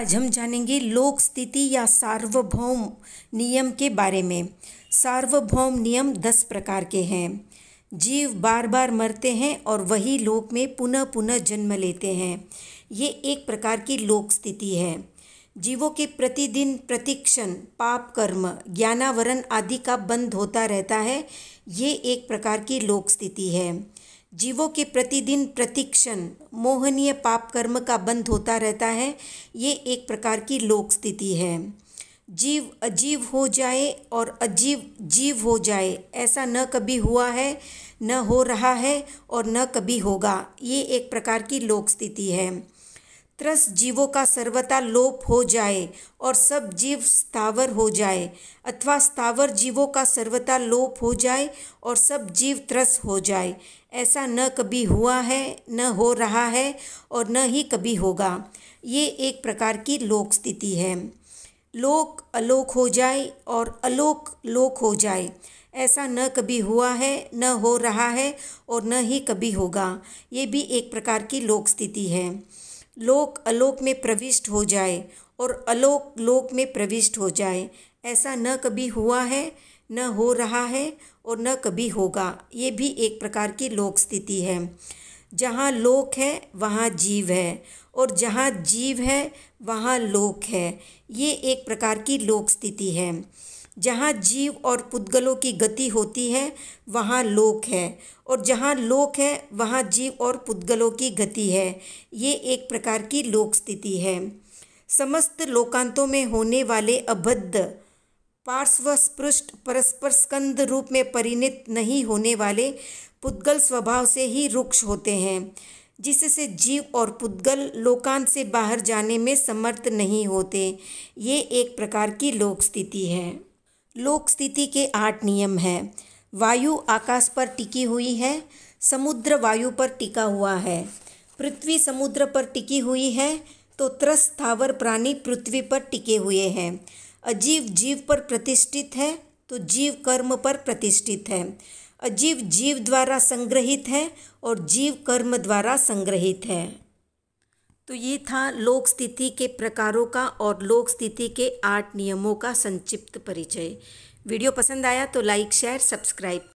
आज हम जानेंगे लोक स्थिति या सार्वभौम नियम के बारे में सार्वभौम नियम दस प्रकार के हैं जीव बार बार मरते हैं और वही लोक में पुनः पुनः जन्म लेते हैं ये एक प्रकार की लोक स्थिति है जीवों के प्रतिदिन प्रतिक्षण पाप कर्म ज्ञानावरण आदि का बंद होता रहता है ये एक प्रकार की लोक स्थिति है जीवों के प्रतिदिन प्रतिक्षण मोहनीय पाप कर्म का बंध होता रहता है ये एक प्रकार की लोक स्थिति है जीव अजीव हो जाए और अजीव जीव हो जाए ऐसा न कभी हुआ है न हो रहा है और न कभी होगा ये एक प्रकार की लोक स्थिति है त्रस जीवों का सर्वता लोप हो जाए और सब जीव स्थावर हो जाए अथवा स्थावर जीवों का सर्वता लोप हो जाए और सब जीव त्रस हो जाए ऐसा न कभी हुआ है न हो रहा है और न ही कभी होगा ये एक प्रकार की लोक स्थिति है लोक अलोक हो जाए और अलोक लोक हो जाए ऐसा न कभी हुआ है न हो रहा है और न ही कभी होगा ये भी एक प्रकार की लोक स्थिति है लोक अलोक में प्रविष्ट हो जाए और अलोक लोक में प्रविष्ट हो जाए ऐसा न कभी हुआ है न हो रहा है और न कभी होगा ये भी एक प्रकार की लोक स्थिति है जहाँ लोक है वहाँ जीव है और जहाँ जीव है वहाँ लोक है ये एक प्रकार की लोक स्थिति है जहाँ जीव और पुद्गलों की गति होती है वहाँ लोक है और जहाँ लोक है वहाँ जीव और पुद्गलों की गति है ये एक प्रकार की लोक स्थिति है समस्त लोकांतों में होने वाले अबद्ध पार्श्वस्पृष्ट परस्पर स्कंद रूप में परिणित नहीं होने वाले पुद्गल स्वभाव से ही रुक्ष होते हैं जिससे जीव और पुद्गल लोकांत से बाहर जाने में समर्थ नहीं होते ये एक प्रकार की लोक स्थिति है लोक स्थिति के आठ नियम हैं वायु आकाश पर टिकी हुई है समुद्र वायु पर टिका हुआ है पृथ्वी समुद्र पर टिकी हुई है तो त्रस स्थावर प्राणी पृथ्वी पर टिके हुए हैं अजीव जीव पर प्रतिष्ठित है तो जीव कर्म पर प्रतिष्ठित है अजीव जीव द्वारा संग्रहित है और जीव कर्म द्वारा संग्रहित है तो ये था लोक स्थिति के प्रकारों का और लोक स्थिति के आठ नियमों का संक्षिप्त परिचय वीडियो पसंद आया तो लाइक शेयर सब्सक्राइब